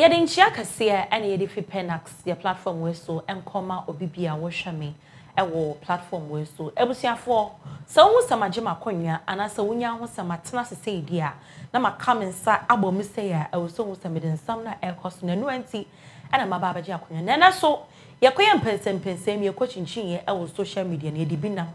yɛde nkyia kɛseɛ ɛna yɛde fi penax yɛ platform wei so nkɔma obi bi a wɔhwɛ me ɛwɔ platform wei so abusuafoɔ sɛ wo sɛm agye ma akɔnnwa anaasɛ wonya ho sɛm atena sesɛ di a na maka me nsa abɔ me sɛ a ɛwɔ sɛ wo sɛ mede nsɛm no a ɛkɔ so no ɛnoa nti ɛna maba abɛgye akɔnnwa na ɛnɛ so yɛkɔyɛ mpɛnsɛmpɛnsɛm yɛkɔ kyinkyiniɛ ɛwɔ social media no yɛde bi nam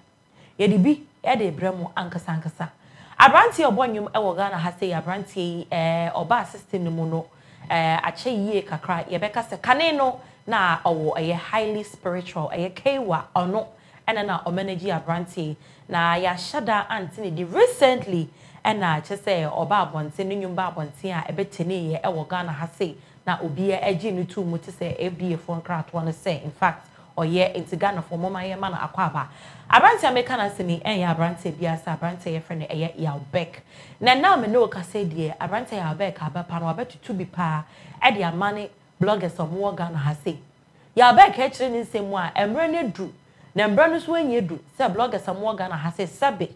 yɛde bi ɛde brɛ mu ankasankasa aberanteɛ ɔbɔ nnwom ɛwɔ ghana ha sɛ yɛ aberanteɛ yi ɛɛ ɔbaa system no mu no ɛɛ eh, akyɛ yie kakra yɛbɛka sɛ kane no na ɔwɔ ɛyɛ highly spiritual ɛyɛ kewa ɔno ɛna na ɔmanagi aberanteɛ na yɛahyɛ da ante ne di recently ɛna kyɛ sɛ ɔba abɔnten ne nnwom ba abɔnten a ɛbɛtene yɛ ɛwɔ ghana ha sei na obiara agye ne tu mu te sɛ abuefoɔ nkratoɔ no sɛ in fact ɔyɛ nti ghanafoɔ mɔma yɛ ma no akɔ aba aberanteɛ meka no sɛ ni ɛnyɛ aberanteɛ bi asɛ aberanteɛ yɛfrɛ no ɛyɛ yalbek na nam ne wo kasɛ deɛ aberanteɛ yalbek aba pa no wabɛtutu bi paa ɛde ama ne bloggers ɔmowɔ ghana ha sei yalbek akyerɛ ne nsɛm mu a mmerɛ no duru na mmerɛ no nso anyɛ duru sɛ bloggers ɔmowɔ ghana ha sei sɛbe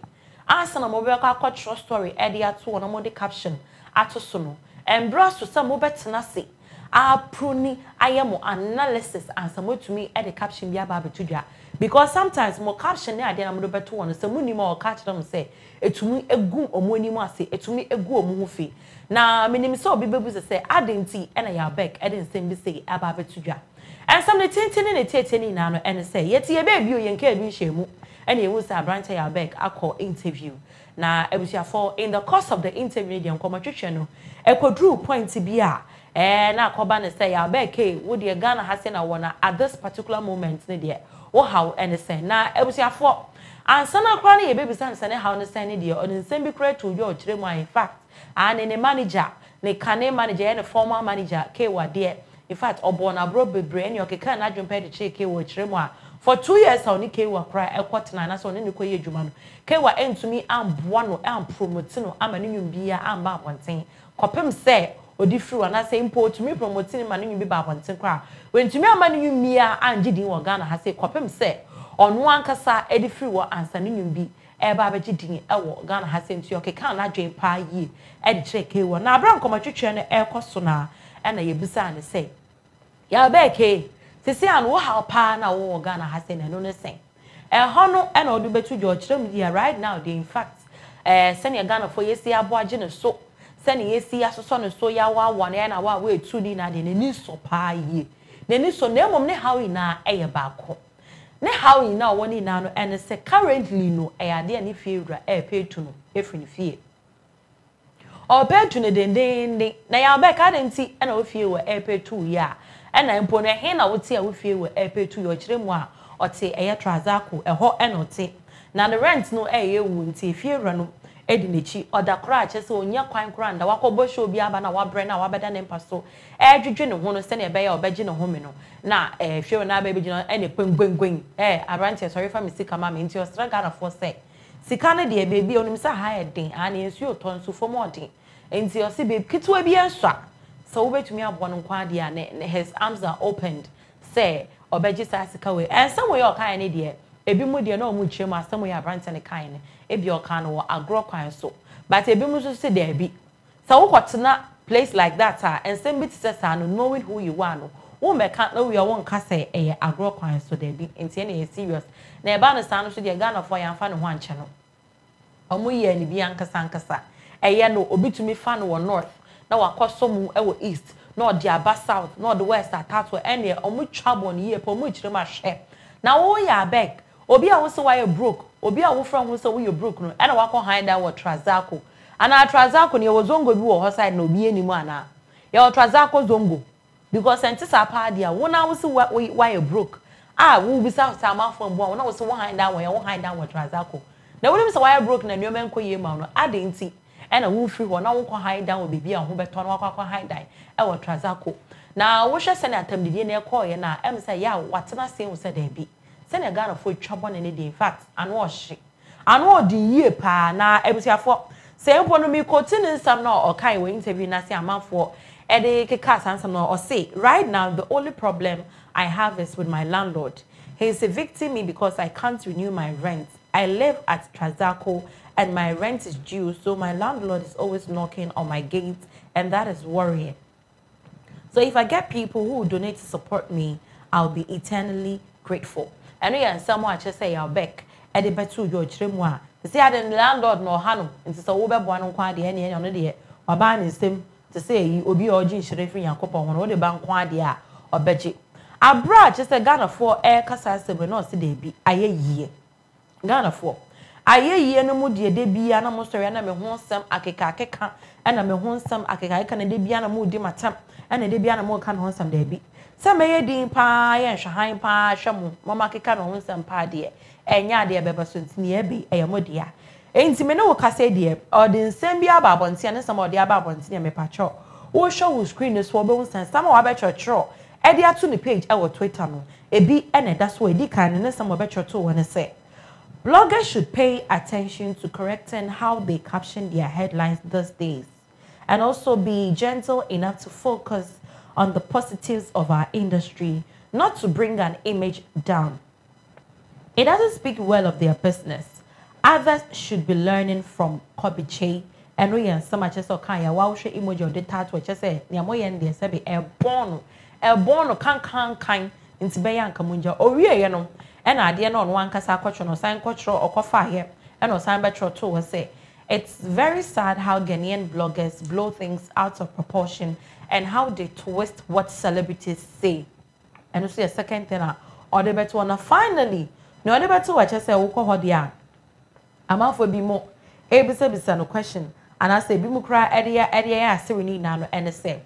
ansa na mobɛkɔ akɔkyerɛ story ɛde ato wɔ na mode caption ato so no mmerɛ so sɛ mobɛtena se aproni ayɛ mo analysis ansa motumi ɛde caption bi aba abɛto dwa because sometimes mo caption ne adeɛ na mo de bɛto wɔn no sɛ mo nim a ɔka kyerɛ mo sɛ etumi egu ɔmo anim ase etumi egu ɔmo ho fi na menim sɛ obi bɛbu sɛ sɛ adi nti ɛna yɛ abɛk ɛde nsɛm bi sɛ aba abɛto dwa ɛnsɛm ne tenten ne tete ne nyinaa no ɛne sɛ yɛte yɛ baabi o yɛn kaa bi nhyɛ mu ɛna ehu sɛ aberanteɛ yɛ abɛk akɔ interview na abusuafoɔ in the course of the interview deɛ nkɔmɔ twitwɛ no ɛkɔduru point bi a ɛɛ eh, na akɔba ne sɛ yabɛ kee wo deɛ ghana ha sɛ na wɔ na at this particular moment ne deɛ wo haw ɛne sɛn na ebusuafoɔ ansan akora ne yɛ bebisa ne sɛn ne haw ne sɛn ne deɛ ɔne nsɛm bi kura to your ɔkyerɛ in fact and ne ne manager ne kane manager yɛ ne former manager kee wa deɛ in fact ɔbɔ n'aburo bebree ɛne ɔkeka n'adwene pɛ de kyerɛ kee wɔ ɔkyerɛ a for two years a ɔne kewa cry. ɛkɔ tena anasɛ ɔne ne kɔyɛ adwuma no kewa ɛntumi amboa no ampromote no ama ne nwum biara amba abɔnten kɔpem sɛ odi firi anaasɛ mpo otumi promote ne ma ne nwin bi ba abɔnten koraa wɔntumi ama ne nwin mmea angye din wɔ ghana ha sɛ kɔpem sɛ ɔno ankasa de firi wɔ ansa ne nwin bi ɛreba abɛgye din wɔ ghana ha sɛ nti ɔkeka n'adwen paa yie de kyerɛ kee wɔ na abera nkɔmɔtwitwɛ no ɛrekɔ so na ɛna yɛbisa ne sɛ yɛabɛɛ kee sisi a no wɔhaw paa na wɔwɔ ghana ha sɛ n'ano ne sɛn ɛhɔ no ɛna ɔde bɛtu dwa ɔkyerɛ mu deɛ right now de in fact ɛɛ sɛnea fo yɛsi aboagye ne so sɛne yɛsi asosɔ ne so yɛawawa no ɛna wa a woɛtu ni na deɛ n'ani sɔ paa yie n'ani sɔ na mmom ne haw nyinaa ɛyɛ baako ne haw nyinaa ɔwɔ ne nyinaa no ɛne sɛ currently no ɛyɛ adeɛ a ne fie wura ɛɛpɛ etu no efiri ne fie ɔbɛ etu no dendeende na yɛ abɛɛ kaa de nti ɛna ofie wɔ ɛɛpɛ etu yie a ɛna mpo no ɛhe na wote a wofie wɔ ɛɛpɛ etu yɛ ɔkyerɛ mu a ɔte ɛyɛ trazako ɛhɔ ɛna ɔte na ne rent no ɛɛyɛ wu nti efie wura no di n'akyi ɔda koraa kyɛ sɛ onyɛ kwan koraa nda wakɔbɔ hyɛ obi aba na wabrɛ na wabɛda ne mpa so ɛredwedwe eh, ne ho no sɛnea ɛbɛyɛ a ɔbɛgye ne ho mi no na ɛhwɛ eh, wɔn n'aba bi gyina ɛna pɛngbɛngbɛng ɛɛ eh, aberanteɛ sɔre fa mi sika ma mi nti ɔsra ghanafoɔ sɛ sika no deɛ beebi onim sɛ ha yɛ den ha ne nsuo tɔ nso fam ɔden nti ɔsi beebi ketewa bi ɛnsa sɛ wobɛtumi aboa no nkwa adeɛ a ne his arms are opened sɛ ɔbɛgye saa sika wei ɛnsɛm wei a ɔkaeɛ ne deɛ ebi mu deɛ na ɔmo kyerɛ mu asɛm wei aberanteɛ ne kaeɛ ne ebi ɔka no wɔ agorɔ kwan so but ebi mu nso si dɛɛbi sɛ wokɔtena place like that a nsɛm bi te sɛ saa no knowing who you are no wọn mɛka na wia wọn nka sɛ ɛyɛ agorɔ kwan so dɛbi nti ɛna ɛyɛ serious na ɛbaa no saa no so deɛ ghanafoɔ yɛn afa ne ho ankyɛ no wɔn yɛ ne bi ankasa ankasa ɛyɛ no obi tumi fa no wɔ north na wakɔ so mu ɛwɔ east na ɔde aba south na ɔde west atato ɛna wɔn twa bɔ ne yie pɛ wɔn rekyerɛ mu ahwɛ na wɔn yɛ abeg obi a wɔn wɔayɛ broke obi a wofra ho sɛ woyɛ brook no ɛna wakɔ han dan wɔ trazako anaa trazako no yɛwɔ zongo bi wɔ hɔ side na obi anim anaa yɛwɔ trazako zongo because ɛnte saa paa deɛ a wo na wo si wayɛ brook a wobisa sɛ amanfoɔ mbu a wo na wo si wo han dan wɔ yɛ wo han dan wɔ trazako na wonim sɛ wayɛ brook na nneɛma nkɔ yie ma no ade nti ɛna wofiri hɔ na wokɔ han dan wɔ baabi a wo bɛtɔ na wakɔ akɔ han dan ɛwɔ trazako na wohwɛ sɛ ne atamdidie na ɛkɔɔyɛ no a ɛm sɛ yɛ watena se wo sɛ daabi sɛnea ghana fo atwa bɔne ne de infact ano ɔhye ano ɔde yie paa na abusuafoɔ sɛ mpo no mekɔti ne nsɛm na ɔkae wɔ interview no ase amanfoɔ ɛde keka saa nsɛm no ɔse right now the only problem i have is with my landlord He's evicting me because i can't renew my rent i live at trazaco and my rent is due so my landlord is always knocking on my gate and that is worrying so if i get people who donate to support me i'll be eternally grateful ɛno yɛ nsɛm a kyerɛ sɛ yɛn bɛk ɛde bɛtu yɛ ɔkyerɛ mu a sisi adi ne landlord na ɔha no nti sɛ wɔbɛboa no nko adeɛ ɛne ɛnyɛ ɔno deɛ ɔbaa ne nsam te sɛ ɛyi obi a ɔgye nhyerɛ firi nyankopɔn ho no wɔde ba nko adeɛ a ɔbɛgye abura a kyerɛ sɛ ghanafoɔ ɛrekasa asɛm na ɔsi deebi ayɛ yie ghanafoɔ ayɛ no mu deɛ de bia na mo sɔrɔ ɛna me ho nsɛm akeka akeka ɛna me ho nsɛm akeka akeka na de bia na mo di ma tam ɛna de bia na mo ka ne ho nsɛm deebi sɛ mɛyɛ din paa yɛ nhwɛhan paa hwɛ mo mama keka ne ho nsɛm paa deɛ ɛnyɛ adeɛ bɛbɛ so nti nea ɛbi ɛyɛ mo dea nti me ne wo kasa deɛ ɔde nsɛm bi aba abɔnten ne nsɛm ɔde aba abɔnten yɛ mepatwɛ wohwɛ wo screen no so wɔbɛhu sɛn nsɛm a wabɛtwerɛtwerɛ ɛde ato ne page ɛwɔ twitter no ebi ɛna ɛda so edi kan ne nsɛm ɔbɛtwerɛtwerɛ wɔ ne sɛ bloggers should pay attention to correcting how they caption their headlines these days and also be gentle enough to focus on the positives of our industry, not to bring an image down. It doesn't speak well of their business. Others should be learning from Kobiche and we and some just okay, wow, she emoji or the tattoo, just say, Yamoy and the Sebi, a bono, a bono, can can can, in Sibeyan Kamunja, or we, you know, and I dear non one cassa cochon or sign cochro or coffee here, and or sign betro too, say. It's very sad how Ghanaian bloggers blow things out of proportion and how they twist what celebrities say. And also a second thing, ah, or the better one ah, finally. No other better watch I say woko hodia. I'm out for be more ebisa bisa no question. And I say be cry edia edia I say we need nano and say.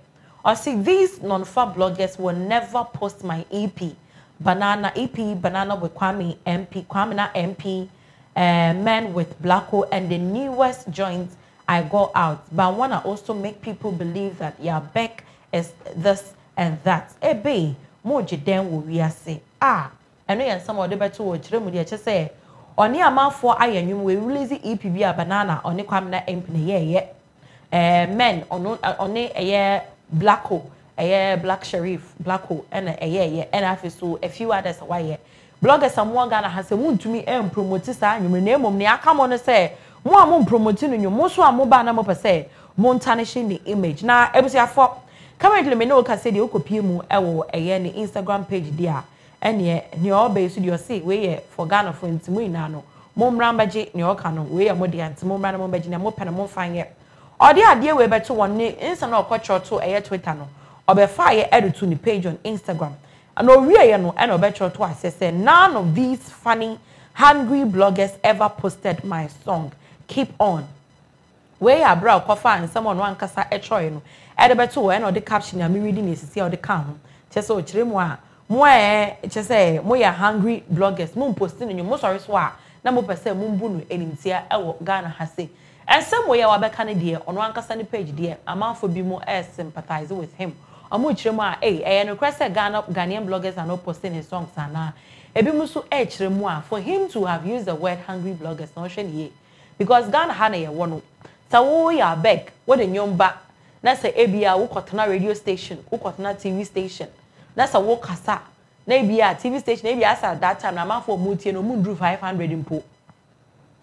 I see these non far bloggers will never post my EP. Banana EP, banana with Kwame MP, Kwame MP, uh, eh, men with Blacko, and the newest joint I go out. But I want to also make people believe that your yeah, back is this and that. Ebe, eh, moji den wo wiase. Ah, ɛno yɛ nsɛm a ɔde bɛto wɔ kyerɛ mu deɛ kyɛ sɛ ɔne amanfoɔ ayɛ nnwom wɔ ewulezi epb a banana ɔne kwamina empina yɛɛyɛ ɛɛ eh, men ɔno ɔne ɛyɛ blacko ɛyɛ black sheriff blacko ɛna ɛyɛɛyɛ ɛna afei so a few others a wayɛ bloggers a eh, ah, mo wɔ ghana ha sɛ mo ntumi ɛmpromoti saa nnwom na emom nea come on no sɛ mo a mo mpromoti no nwom mo so a mo ba na mo pɛ sɛ mo ntanehye ne image na abusuafoɔ currently me ne wo ka sɛ deɛ wokɔpie mu ɛwɔ ɛyɛ ni instagram page deɛ a ɛneɛ neɛ ɔbɛyɛ so deɛ ɔse weiyɛ for ghanafoɔ nti mu nyinaa no mommra mbɛgye neɛ ɔka no weiyɛ mo deɛ nti mommra no mombɛgye nea mopɛ no momfa nyɛ ɔde adeɛ wei bɛto wɔn ne nsa na ɔkɔkyerɛ to ɛyɛ twitter no ɔbɛfa ayɛ ɛdeto ne page on instagram na owieɛ no ɛna ɔbɛkyerɛ to aseɛ sɛ none of these funny hungry bloggers ever posted my song keep on wei yɛ abere and someone nsɛm ɔno ankasa ɛtwerɛe no ɛde bɛto wɔ ɛna ɔde caption a mewedi ne esisi a ɔde ka ho kyɛ sɛ ɔkyerɛ mu a mo a kyɛ sɛ moyɛ hungry bloggers mo mposti no nwom mosɔre so a na mopɛ sɛ mombu no animtia ɛwɔ ghana ha se ɛnsɛm eh, wɔ yɛ a wabɛka no deɛ ɔno ankasa ne page deɛ amanfoɔ bi mu ɛsympathise with him ɔmo kyerɛ mu a ɛyɛ ɛyɛ nokorɛ sɛ ghana ghanaian bloggers are no posting his songs anaa ebi mu nso ɛkyerɛ mu a for him to have used the word hungry bloggers na ɔhwɛ ne yie because ghana ha na yɛwɔ no sɛ woyɛ abeg wode nnwomba na sɛ ebia wokɔtena radio station wokɔtena tv station na sɛ wokasa na ebia tv station ebia asa that time na amanfoɔ mu tie no mu nduru five hundred mpo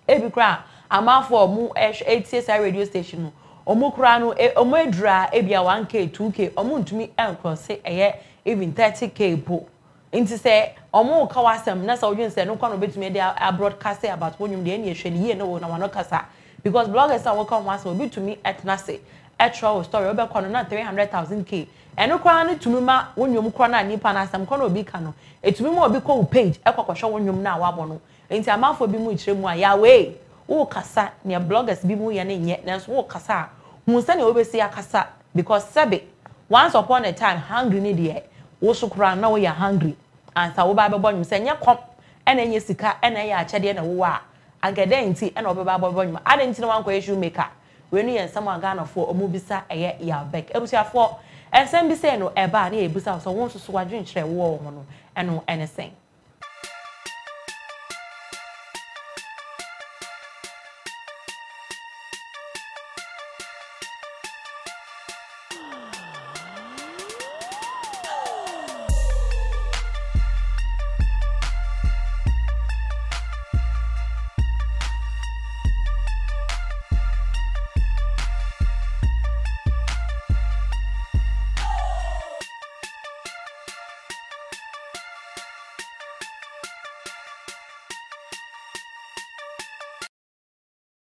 ebi koraa amanfoɔ mu ɛhwɛ etie saa radio station no ɔmo koraa no e, ɔmo edura ebia one k two k ɔmo ntumi ɛnkrɔse ɛyɛ even thirty k po. nti sɛ ɔmo ka w'asɛm na sɛ ɔdwen sɛ no kwan obetumi de abroadcast about wɔn nwom deɛ ɛna ehwɛ ne yie na wɔn na wɔn kasa because bloggers a wɔka wɔn asɛm obi tumi ɛtena se ɛtwerɛ wɔ story ɔbɛkɔ no na three hundred thousand k ɛno koraa no tumi ma wɔn nwom koraa na nipa na asɛm koraa na obi ka no etumi ma obi kɔ wɔ page ɛkɔ kɔhwɛ wɔn nwom na wabɔ no nti amanfoɔ bi mu ekyire mu a yawee wɔn kasa nea bloggers bi mu yɛ ne nyɛ nanso wɔn kasa a hun akasa because sɛbi once upon a time hungry ne woso koraa na woyɛ hungry ansa wo ba bɛbɔ nwom sɛ nyɛ kɔm ɛna ɛnyɛ sika ɛna ɛyɛ akyɛdeɛ na wowɔ a anka dɛn nti ɛna ɔbɛba bɔbɔ nwom adɛn nti na wankɔyɛ shoemaker wei no yɛ nsɛm a ghanafoɔ ɔmo bisa ɛyɛ yabɛk abusuafoɔ nsɛm bi sɛ no ɛbaa ne yɛ ebisa so wɔn nso so wadwenkyerɛ wɔ wɔn no ɛno ɛne sɛn.